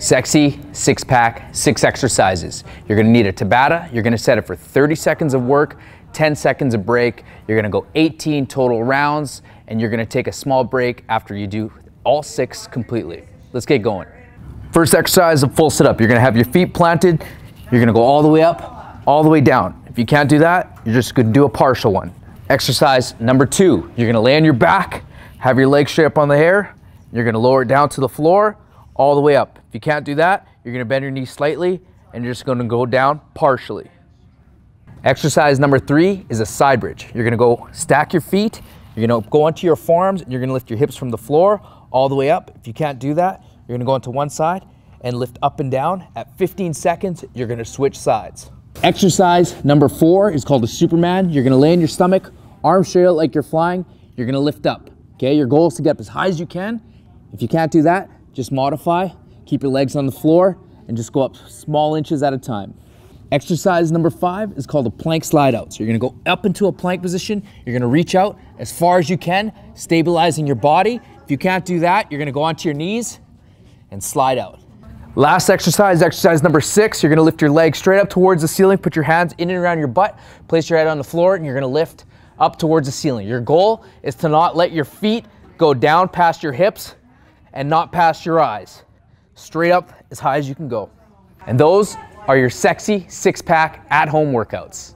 Sexy six pack, six exercises. You're gonna need a Tabata. You're gonna set it for 30 seconds of work, 10 seconds of break. You're gonna go 18 total rounds, and you're gonna take a small break after you do all six completely. Let's get going. First exercise, a full sit up. You're gonna have your feet planted. You're gonna go all the way up, all the way down. If you can't do that, you're just gonna do a partial one. Exercise number two, you're gonna lay on your back, have your legs straight up on the hair. You're gonna lower it down to the floor all the way up. If you can't do that, you're gonna bend your knee slightly and you're just gonna go down partially. Exercise number three is a side bridge. You're gonna go stack your feet, you're gonna go onto your forearms, and you're gonna lift your hips from the floor all the way up. If you can't do that, you're gonna go onto one side and lift up and down. At 15 seconds, you're gonna switch sides. Exercise number four is called a Superman. You're gonna lay on your stomach, arms straight out like you're flying. You're gonna lift up, okay? Your goal is to get up as high as you can. If you can't do that, just modify, keep your legs on the floor, and just go up small inches at a time. Exercise number five is called a plank slide out. So you're gonna go up into a plank position, you're gonna reach out as far as you can, stabilizing your body. If you can't do that, you're gonna go onto your knees and slide out. Last exercise, exercise number six, you're gonna lift your legs straight up towards the ceiling, put your hands in and around your butt, place your head on the floor, and you're gonna lift up towards the ceiling. Your goal is to not let your feet go down past your hips, and not past your eyes. Straight up as high as you can go. And those are your sexy six pack at home workouts.